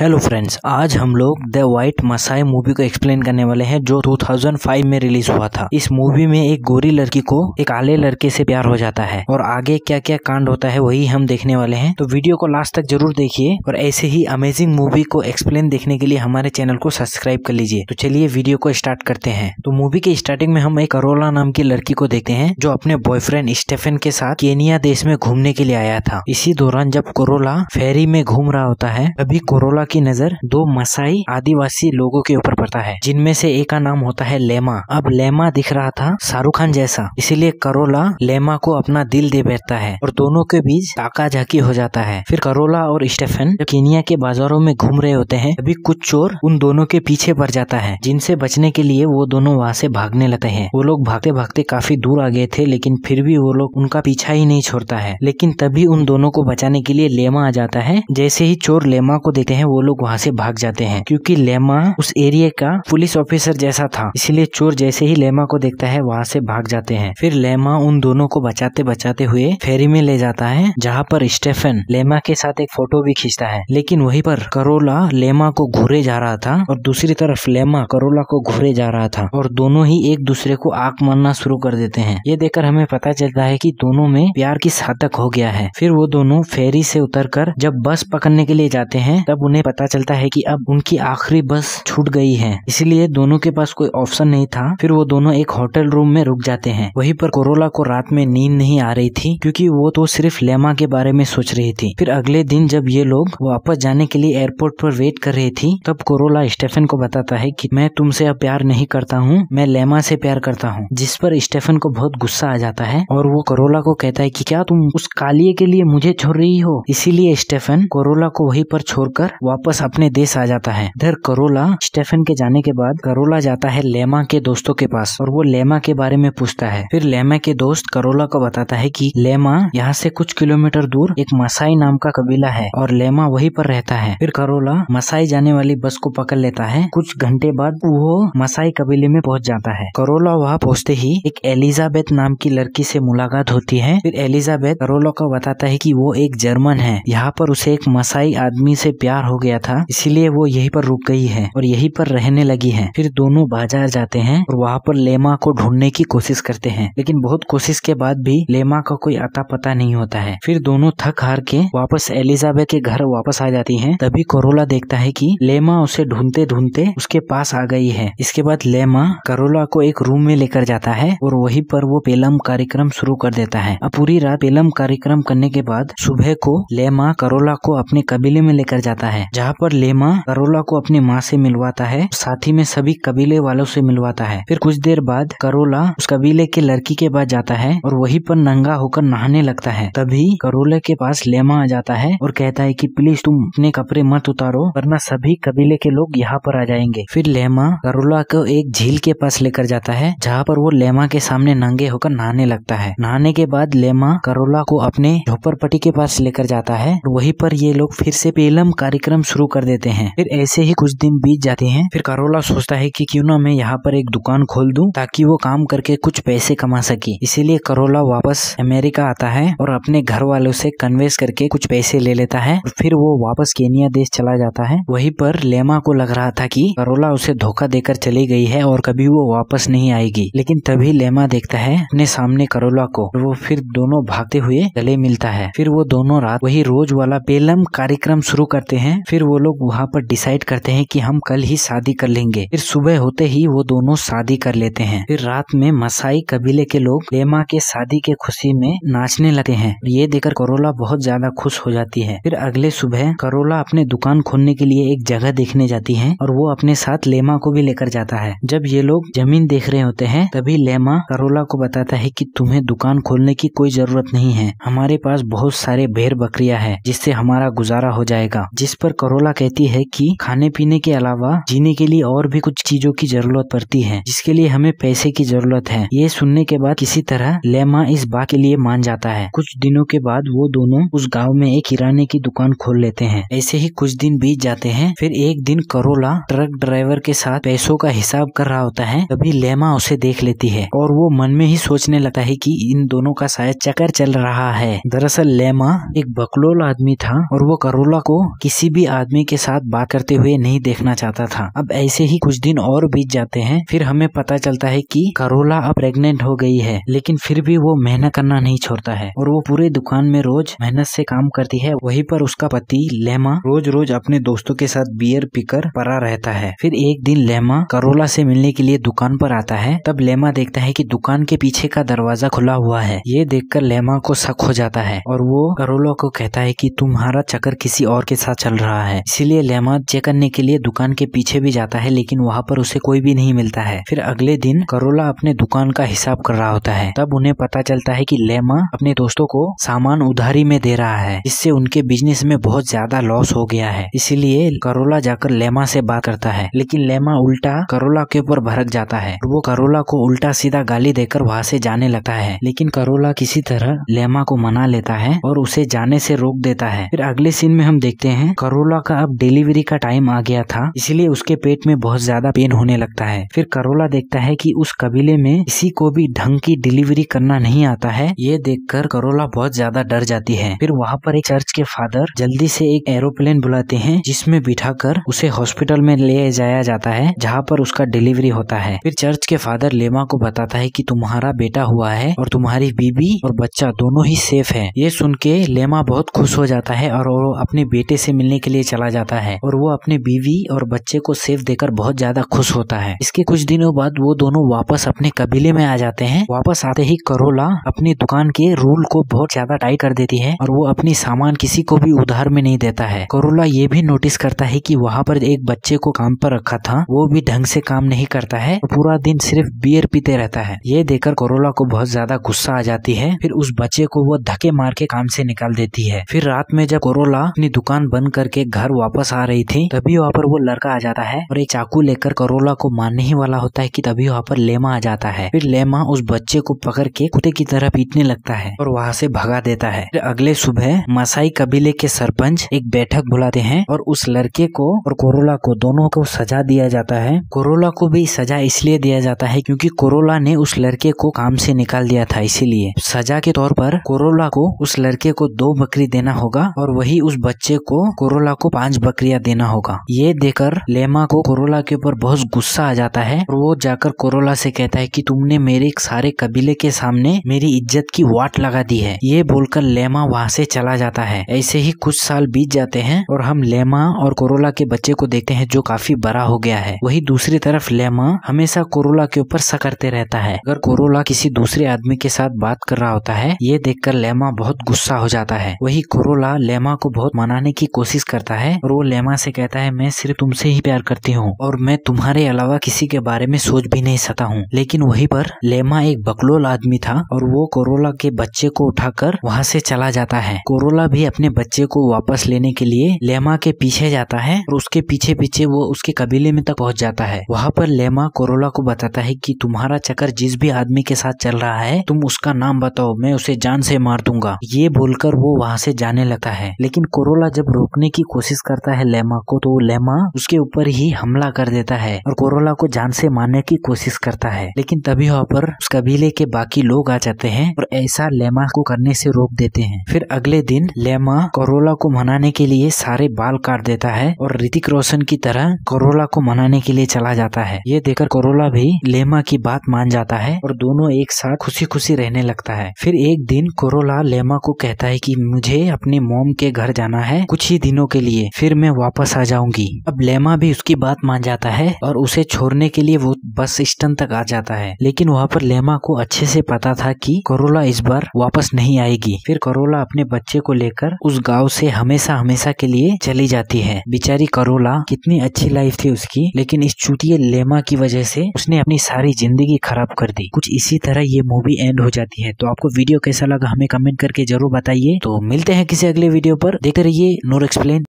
hello friends आज हम लोग द वाइट मसाई मूवी को एक्सप्लेन करने वाले हैं जो 2005 में रिलीज हुआ था इस मूवी में एक गोरी लड़की को एक आले लड़के से प्यार हो जाता है और आगे क्या क्या कांड होता है वही हम देखने वाले हैं तो वीडियो को लास्ट तक जरूर देखिए और ऐसे ही अमेजिंग मूवी को एक्सप्लेन देखने के लिए हमारे चैनल को सब्सक्राइब कर लीजिए तो चलिए वीडियो को स्टार्ट करते हैं तो मूवी के स्टार्टिंग में हम एक अरोला नाम की लड़की को देखते हैं जो अपने बॉयफ्रेंड स्टेफन के साथ केनिया देश में घूमने के लिए आया था इसी दौरान जब कोरोला फेरी में घूम रहा होता है तभी कोरोला की नजर दो मसाई आदिवासी लोगों के ऊपर पड़ता है जिनमें से एक का नाम होता है लेमा अब लेमा दिख रहा था शाहरुख खान जैसा इसीलिए करोला लेमा को अपना दिल दे बैठता है और दोनों के बीच ताका झाकी हो जाता है फिर करोला और स्टेफन जो केनिया के बाजारों में घूम रहे होते हैं अभी कुछ चोर उन दोनों के पीछे पड़ जाता है जिनसे बचने के लिए वो दोनों वहाँ से भागने लगते हैं वो लोग भागते भागते काफी दूर आ गए थे लेकिन फिर भी वो लोग उनका पीछा ही नहीं छोड़ता है लेकिन तभी उन दोनों को बचाने के लिए लेमा आ जाता है जैसे ही चोर लेमा को देते हैं वो वो लोग वहाँ से भाग जाते हैं क्योंकि लेमा उस एरिया का पुलिस ऑफिसर जैसा था इसलिए चोर जैसे ही लेमा को देखता है वहाँ से भाग जाते हैं फिर लेमा उन दोनों को बचाते बचाते हुए फेरी में ले जाता है जहाँ पर स्टेफन लेमा के साथ एक फोटो भी खींचता है लेकिन वही पर करोला लेमा को घूरे जा रहा था और दूसरी तरफ लेमा करोला को घूरे जा रहा था और दोनों ही एक दूसरे को आग मारना शुरू कर देते हैं ये देखकर हमें पता चलता है कि दोनों में प्यार की साधक हो गया है फिर वो दोनों फेरी से उतरकर जब बस पकड़ने के लिए जाते हैं तब उन्हें पता चलता है कि अब उनकी आखिरी बस छूट गई है इसलिए दोनों के पास कोई ऑप्शन नहीं था फिर वो दोनों एक होटल रूम में रुक जाते हैं वहीं पर कोरोला को रात में नींद नहीं आ रही थी क्योंकि वो तो सिर्फ लेमा के बारे में सोच रही थी फिर अगले दिन जब ये लोग वापस जाने के लिए एयरपोर्ट पर वेट कर रही थी तब कोरोला स्टेफन को बताता है की मैं तुमसे अब प्यार नहीं करता हूँ मैं लेमा से प्यार करता हूँ जिस पर स्टेफन को बहुत गुस्सा आ जाता है और वो कोरोला को कहता है की क्या तुम उस कालिए के लिए मुझे छोड़ रही हो इसीलिए स्टेफन कोरोला को वही पर छोड़कर वापस अपने देश आ जाता है इधर करोला स्टेफन के जाने के बाद करोला जाता है लेमा के दोस्तों के पास और वो लेमा के बारे में पूछता है फिर लेमा के दोस्त करोला को बताता है कि लेमा यहाँ से कुछ किलोमीटर दूर एक मसाई नाम का कबीला है और लेमा वहीं पर रहता है फिर करोला मसाई जाने वाली बस को पकड़ लेता है कुछ घंटे बाद वो मसाई कबीले में पहुंच जाता है करोला वहाँ पहुंचते ही एक एलिजाबेथ नाम की लड़की से मुलाकात होती है फिर एलिजाबेथ करोला को बताता है कि वो एक जर्मन है यहाँ पर उसे एक मसाई आदमी से प्यार हो गया गया था इसीलिए वो यही पर रुक गई है और यही पर रहने लगी है फिर दोनों बाजार जाते हैं और वहाँ पर लेमा को ढूंढने की कोशिश करते हैं लेकिन बहुत कोशिश के बाद भी लेमा का कोई अता पता नहीं होता है फिर दोनों थक हार के वापस एलिजाबेथ के घर वापस आ जाती है तभी करोला देखता है की लेमा उसे ढूंढते ढूंढते उसके पास आ गई है इसके बाद लेमा करोला को एक रूम में लेकर जाता है और वही पर वो पेलम कार्यक्रम शुरू कर देता है अब पूरी रात पेलम कार्यक्रम करने के बाद सुबह को लेमा करोला को अपने कबीले में लेकर जाता है जहाँ पर लेमा करोला को अपनी माँ से मिलवाता है साथ ही में सभी कबीले वालों से मिलवाता है फिर कुछ देर बाद करोला उस कबीले के लड़की के पास जाता है और वहीं पर नंगा होकर नहाने लगता है तभी करोला के पास लेमा आ जाता है और कहता है कि प्लीज तुम अपने कपड़े मत उतारो वरना सभी कबीले के लोग यहाँ पर आ जाएंगे फिर लेमा करोला को एक झील के पास लेकर जाता है जहाँ पर वो लेमा के सामने नंगे होकर नहाने लगता है नहाने के बाद लेमा करोला को अपने झोपड़पट्टी के पास लेकर जाता है वहीं पर ये लोग फिर से पेलम कार्यक्रम शुरू कर देते हैं फिर ऐसे ही कुछ दिन बीत जाते हैं फिर कारोला सोचता है कि क्यों ना मैं यहाँ पर एक दुकान खोल दूं ताकि वो काम करके कुछ पैसे कमा सके इसीलिए करोला वापस अमेरिका आता है और अपने घर वालों से कन्वेस करके कुछ पैसे ले लेता है फिर वो वापस केनिया देश चला जाता है वही पर लेमा को लग रहा था की करोला उसे धोखा देकर चली गई है और कभी वो वापस नहीं आएगी लेकिन तभी लेमा देखता है अपने सामने करोला को वो फिर दोनों भागते हुए गले मिलता है फिर वो दोनों रात वही रोज वाला पेलम कार्यक्रम शुरू करते हैं फिर वो लोग वहाँ पर डिसाइड करते हैं कि हम कल ही शादी कर लेंगे फिर सुबह होते ही वो दोनों शादी कर लेते हैं फिर रात में मसाई कबीले के लोग लेमा के शादी के खुशी में नाचने लगते हैं ये देखकर करोला बहुत ज्यादा खुश हो जाती है फिर अगले सुबह करोला अपने दुकान खोलने के लिए एक जगह देखने जाती है और वो अपने साथ लेमा को भी लेकर जाता है जब ये लोग जमीन देख रहे होते हैं तभी लेमा करोला को बताता है की तुम्हें दुकान खोलने की कोई जरूरत नहीं है हमारे पास बहुत सारे भेड़ बकरिया है जिससे हमारा गुजारा हो जाएगा जिस पर करोला कहती है कि खाने पीने के अलावा जीने के लिए और भी कुछ चीजों की जरूरत पड़ती है जिसके लिए हमें पैसे की जरूरत है ये सुनने के बाद किसी तरह लेमा इस बात के लिए मान जाता है कुछ दिनों के बाद वो दोनों उस गाँव में एक किराने की दुकान खोल लेते हैं ऐसे ही कुछ दिन बीत जाते हैं फिर एक दिन करोला ट्रक ड्राइवर के साथ पैसों का हिसाब कर रहा होता है तभी लेमा उसे देख लेती है और वो मन में ही सोचने लगता है कि इन दोनों का शायद चक्कर चल रहा है दरअसल लेमा एक बकलोल आदमी था और वो करोला को किसी भी आदमी के साथ बात करते हुए नहीं देखना चाहता था अब ऐसे ही कुछ दिन और बीत जाते हैं फिर हमें पता चलता है कि करोला अब प्रेग्नेंट हो गई है लेकिन फिर भी वो मेहनत करना नहीं छोड़ता है और वो पूरे दुकान में रोज मेहनत से काम करती है वही पर उसका पति लेमा रोज रोज अपने दोस्तों के साथ बियर पीकर पड़ा रहता है फिर एक दिन लेमा करोला से मिलने के लिए दुकान पर आता है तब लेमा देखता है कि दुकान के पीछे का दरवाजा खुला हुआ है ये देखकर लेमा को शक हो जाता है और वो करोला को कहता है कि तुम्हारा चक्कर किसी और के साथ चल रहा रहा है इसीलिए लेमा चेक करने के लिए दुकान के पीछे भी जाता है लेकिन वहाँ पर उसे कोई भी नहीं मिलता है फिर अगले दिन करोला अपने दुकान का हिसाब कर रहा होता है तब उन्हें पता चलता है की लेमा अपने दोस्तों को सामान उधारी में दे रहा है इससे उनके बिजनेस में बहुत ज्यादा लॉस हो गया है इसीलिए करोला जाकर लेमा से बात करता है लेकिन लेमा उल्टा करोला के ऊपर भड़क जाता है वो करोला को उल्टा सीधा गाली देकर वहाँ से जाने लगता है लेकिन करोला किसी तरह लेमा को मना लेता है और उसे जाने से रोक देता है फिर अगले सीन में हम देखते हैं करोला करोला का अब डिलीवरी का टाइम आ गया था इसलिए उसके पेट में बहुत ज्यादा पेन होने लगता है फिर करोला देखता है कि उस कबीले में किसी को भी ढंग की डिलीवरी करना नहीं आता है ये देखकर करोला बहुत ज्यादा डर जाती है फिर वहाँ पर एक चर्च के फादर जल्दी से एक एरोप्लेन बुलाते हैं जिसमें बिठा उसे हॉस्पिटल में ले जाया जाता है जहाँ पर उसका डिलीवरी होता है फिर चर्च के फादर लेमा को बताता है की तुम्हारा बेटा हुआ है और तुम्हारी बीबी और बच्चा दोनों ही सेफ है ये सुन के लेमा बहुत खुश हो जाता है और वो अपने बेटे से मिलने के लिए लिए चला जाता है और वो अपने बीवी और बच्चे को सेफ देकर बहुत ज्यादा खुश होता है इसके कुछ दिनों बाद वो दोनों वापस अपने कबीले में आ जाते हैं वापस आते ही करोला अपनी दुकान के रूल को बहुत ज्यादा टाई कर देती है और वो अपनी सामान किसी को भी उधार में नहीं देता है करोला ये भी नोटिस करता है की वहाँ पर एक बच्चे को काम पर रखा था वो भी ढंग से काम नहीं करता है पूरा दिन सिर्फ बियर पीते रहता है ये देखकर करोला को बहुत ज्यादा गुस्सा आ जाती है फिर उस बच्चे को वो धके मार के काम से निकाल देती है फिर रात में जब करोला अपनी दुकान बंद करके घर वापस आ रही थी तभी वहाँ पर वो लड़का आ जाता है और एक चाकू लेकर करोला को मारने ही वाला होता है कि तभी वहाँ पर लेमा आ जाता है फिर लेमा उस बच्चे को पकड़ के कुत्ते की तरह पीटने लगता है और वहाँ से भगा देता है फिर अगले सुबह मसाई कबीले के सरपंच एक बैठक बुलाते हैं और उस लड़के को और कोरोला को दोनों को सजा दिया जाता है कोरोला को भी सजा इसलिए दिया जाता है क्योंकि कोरोला ने उस लड़के को काम से निकाल दिया था इसीलिए सजा के तौर पर कोरोला को उस लड़के को दो बकरी देना होगा और वही उस बच्चे को कोरोला को पांच बकरियां देना होगा ये देकर लेमा को कोरोला के ऊपर बहुत गुस्सा आ जाता है और वो जाकर कोरोला से कहता है कि तुमने मेरे सारे कबीले के सामने मेरी इज्जत की वाट लगा दी है ये बोलकर लेमा वहाँ से चला जाता है ऐसे ही कुछ साल बीत जाते हैं और हम लेमा और कोरोला के बच्चे को देखते हैं जो काफी बड़ा हो गया है वही दूसरी तरफ लेमा हमेशा कोरोला के ऊपर सकरते रहता है अगर कोरोला किसी दूसरे आदमी के साथ बात कर रहा होता है ये देखकर लेमा बहुत गुस्सा हो जाता है वही कोरोला लेमा को बहुत मनाने की कोशिश कर करता है और वो लेमा से कहता है मैं सिर्फ तुमसे ही प्यार करती हूँ और मैं तुम्हारे अलावा किसी के बारे में सोच भी नहीं सकता हूँ लेकिन वहीं पर लेमा एक बकलोल आदमी था और वो कोरोला के बच्चे को उठाकर वहाँ से चला जाता है कोरोला भी अपने बच्चे को वापस लेने के लिए लेमा के पीछे जाता है और उसके पीछे पीछे वो उसके कबीले में तक पहुँच जाता है वहाँ पर लेमा कोरोला को बताता है की तुम्हारा चक्कर जिस भी आदमी के साथ चल रहा है तुम उसका नाम बताओ मैं उसे जान से मार दूंगा ये बोलकर वो वहाँ से जाने लगता है लेकिन कोरोला जब रोकने की कोशिश करता है लेमा को तो लेमा उसके ऊपर ही हमला कर देता है और कोरोला को जान से मारने की कोशिश करता है लेकिन तभी वहाँ पर उस कबीले के बाकी लोग आ जाते हैं और ऐसा लेमा को करने से रोक देते हैं फिर अगले दिन लेमा कोरोला को मनाने के लिए सारे बाल काट देता है और ऋतिक रोशन की तरह कोरोला को मनाने के लिए चला जाता है ये देखकर कोरोला भी लेमा की बात मान जाता है और दोनों एक साथ खुशी खुशी रहने लगता है फिर एक दिन कोरोला लेमा को कहता है कि मुझे अपने मोम के घर जाना है कुछ ही दिनों के लिए फिर मैं वापस आ जाऊंगी अब लेमा भी उसकी बात मान जाता है और उसे छोड़ने के लिए वो बस स्टैंड तक आ जाता है लेकिन वहाँ पर लेमा को अच्छे से पता था कि करोला इस बार वापस नहीं आएगी फिर करोला अपने बच्चे को लेकर उस गाँव से हमेशा हमेशा के लिए चली जाती है बेचारी करोला कितनी अच्छी लाइफ थी उसकी लेकिन इस चूतिए लेमा की वजह से उसने अपनी सारी जिंदगी खराब कर दी कुछ इसी तरह ये मूवी एंड हो जाती है तो आपको वीडियो कैसा लगा हमें कमेंट करके जरूर बताइए तो मिलते हैं किसी अगले वीडियो पर देखते रहिए नोर एक्सप्लेन